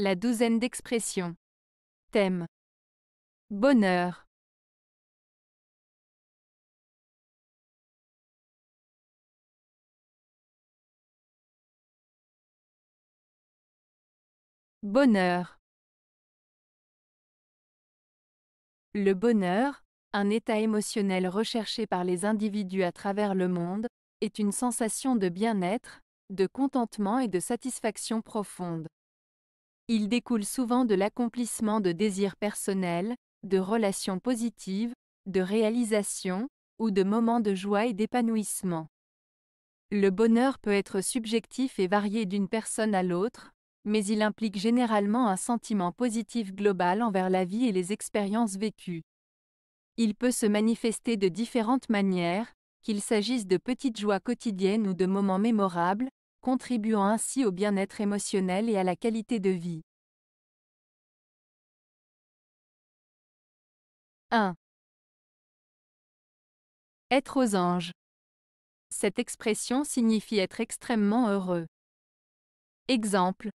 La douzaine d'expressions. Thème. Bonheur. Bonheur. Le bonheur, un état émotionnel recherché par les individus à travers le monde, est une sensation de bien-être, de contentement et de satisfaction profonde. Il découle souvent de l'accomplissement de désirs personnels, de relations positives, de réalisations, ou de moments de joie et d'épanouissement. Le bonheur peut être subjectif et varié d'une personne à l'autre, mais il implique généralement un sentiment positif global envers la vie et les expériences vécues. Il peut se manifester de différentes manières, qu'il s'agisse de petites joies quotidiennes ou de moments mémorables, contribuant ainsi au bien-être émotionnel et à la qualité de vie. 1. Être aux anges. Cette expression signifie être extrêmement heureux. Exemple.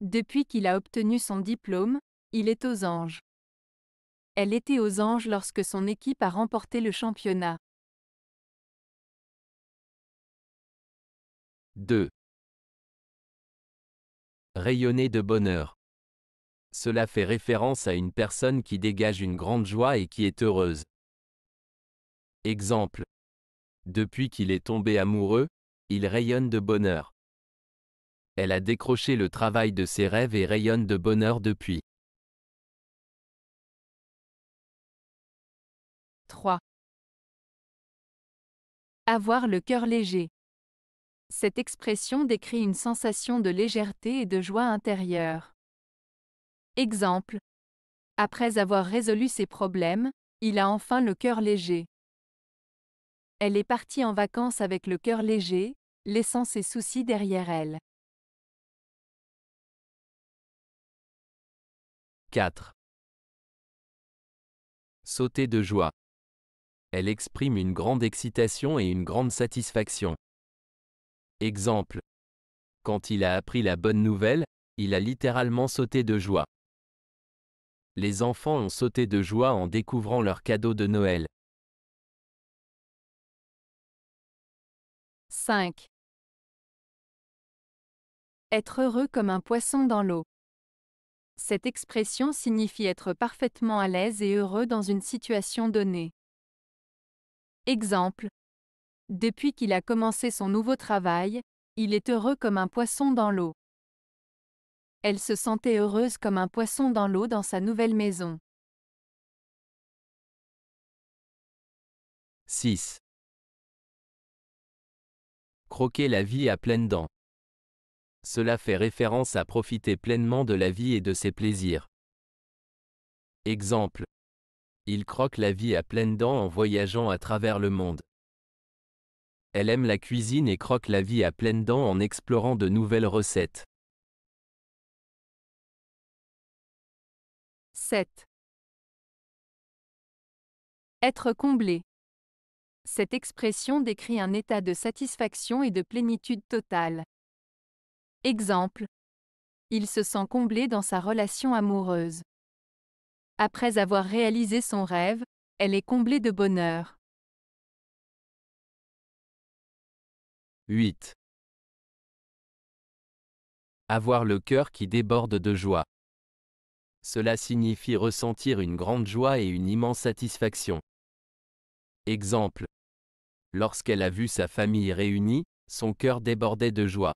Depuis qu'il a obtenu son diplôme, il est aux anges. Elle était aux anges lorsque son équipe a remporté le championnat. 2. Rayonner de bonheur. Cela fait référence à une personne qui dégage une grande joie et qui est heureuse. Exemple. Depuis qu'il est tombé amoureux, il rayonne de bonheur. Elle a décroché le travail de ses rêves et rayonne de bonheur depuis. 3. Avoir le cœur léger. Cette expression décrit une sensation de légèreté et de joie intérieure. Exemple. Après avoir résolu ses problèmes, il a enfin le cœur léger. Elle est partie en vacances avec le cœur léger, laissant ses soucis derrière elle. 4. Sauter de joie. Elle exprime une grande excitation et une grande satisfaction. Exemple. Quand il a appris la bonne nouvelle, il a littéralement sauté de joie les enfants ont sauté de joie en découvrant leur cadeau de Noël. 5. Être heureux comme un poisson dans l'eau. Cette expression signifie être parfaitement à l'aise et heureux dans une situation donnée. Exemple. Depuis qu'il a commencé son nouveau travail, il est heureux comme un poisson dans l'eau. Elle se sentait heureuse comme un poisson dans l'eau dans sa nouvelle maison. 6. Croquer la vie à pleines dents. Cela fait référence à profiter pleinement de la vie et de ses plaisirs. Exemple. Il croque la vie à pleines dents en voyageant à travers le monde. Elle aime la cuisine et croque la vie à pleines dents en explorant de nouvelles recettes. 7. Être comblé. Cette expression décrit un état de satisfaction et de plénitude totale. Exemple. Il se sent comblé dans sa relation amoureuse. Après avoir réalisé son rêve, elle est comblée de bonheur. 8. Avoir le cœur qui déborde de joie. Cela signifie ressentir une grande joie et une immense satisfaction. Exemple. Lorsqu'elle a vu sa famille réunie, son cœur débordait de joie.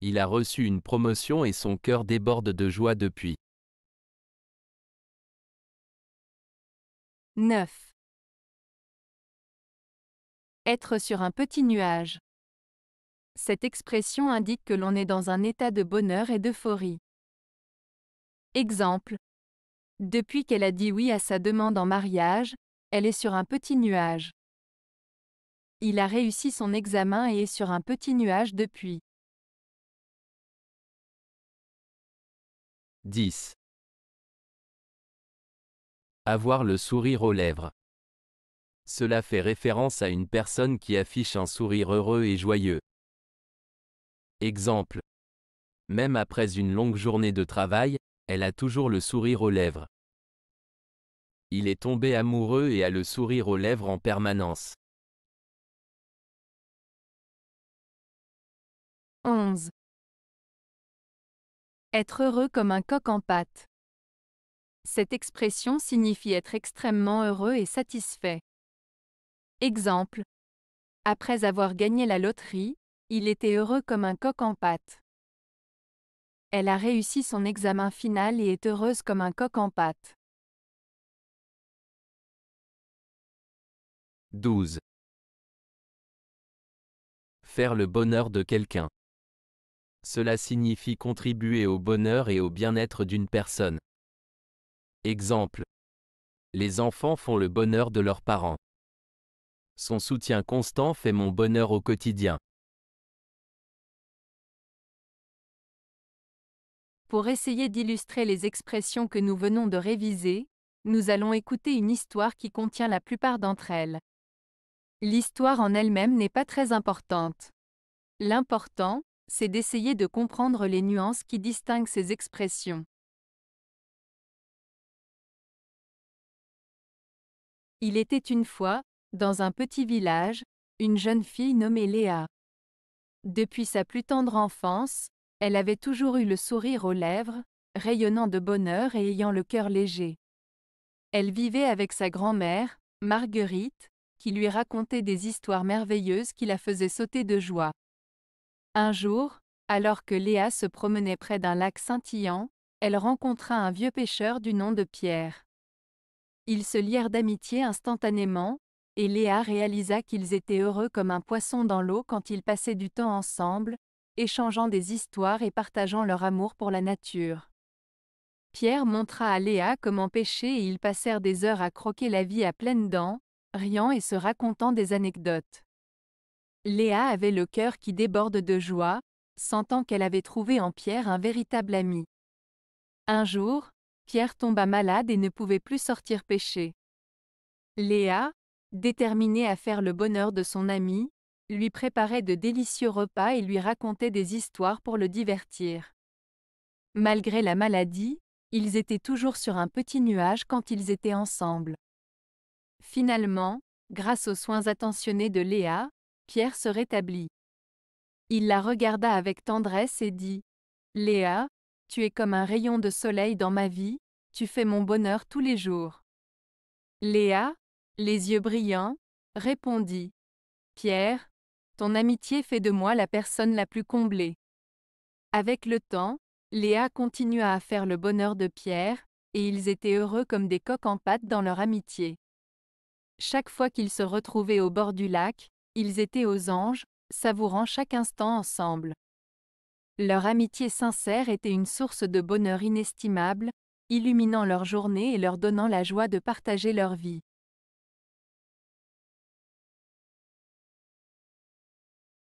Il a reçu une promotion et son cœur déborde de joie depuis. 9. Être sur un petit nuage. Cette expression indique que l'on est dans un état de bonheur et d'euphorie. Exemple. Depuis qu'elle a dit oui à sa demande en mariage, elle est sur un petit nuage. Il a réussi son examen et est sur un petit nuage depuis. 10. Avoir le sourire aux lèvres. Cela fait référence à une personne qui affiche un sourire heureux et joyeux. Exemple. Même après une longue journée de travail, elle a toujours le sourire aux lèvres. Il est tombé amoureux et a le sourire aux lèvres en permanence. 11. Être heureux comme un coq en pâte. Cette expression signifie être extrêmement heureux et satisfait. Exemple. Après avoir gagné la loterie, il était heureux comme un coq en pâte. Elle a réussi son examen final et est heureuse comme un coq en pâte. 12. Faire le bonheur de quelqu'un. Cela signifie contribuer au bonheur et au bien-être d'une personne. Exemple. Les enfants font le bonheur de leurs parents. Son soutien constant fait mon bonheur au quotidien. Pour essayer d'illustrer les expressions que nous venons de réviser, nous allons écouter une histoire qui contient la plupart d'entre elles. L'histoire en elle-même n'est pas très importante. L'important, c'est d'essayer de comprendre les nuances qui distinguent ces expressions. Il était une fois, dans un petit village, une jeune fille nommée Léa. Depuis sa plus tendre enfance, elle avait toujours eu le sourire aux lèvres, rayonnant de bonheur et ayant le cœur léger. Elle vivait avec sa grand-mère, Marguerite, qui lui racontait des histoires merveilleuses qui la faisaient sauter de joie. Un jour, alors que Léa se promenait près d'un lac scintillant, elle rencontra un vieux pêcheur du nom de Pierre. Ils se lièrent d'amitié instantanément, et Léa réalisa qu'ils étaient heureux comme un poisson dans l'eau quand ils passaient du temps ensemble, échangeant des histoires et partageant leur amour pour la nature. Pierre montra à Léa comment pêcher et ils passèrent des heures à croquer la vie à pleines dents, riant et se racontant des anecdotes. Léa avait le cœur qui déborde de joie, sentant qu'elle avait trouvé en Pierre un véritable ami. Un jour, Pierre tomba malade et ne pouvait plus sortir pêcher. Léa, déterminée à faire le bonheur de son ami, lui préparait de délicieux repas et lui racontait des histoires pour le divertir. Malgré la maladie, ils étaient toujours sur un petit nuage quand ils étaient ensemble. Finalement, grâce aux soins attentionnés de Léa, Pierre se rétablit. Il la regarda avec tendresse et dit ⁇ Léa, tu es comme un rayon de soleil dans ma vie, tu fais mon bonheur tous les jours. ⁇ Léa, les yeux brillants, répondit ⁇ Pierre, ton amitié fait de moi la personne la plus comblée. Avec le temps, Léa continua à faire le bonheur de Pierre, et ils étaient heureux comme des coqs en pâte dans leur amitié. Chaque fois qu'ils se retrouvaient au bord du lac, ils étaient aux anges, savourant chaque instant ensemble. Leur amitié sincère était une source de bonheur inestimable, illuminant leur journée et leur donnant la joie de partager leur vie.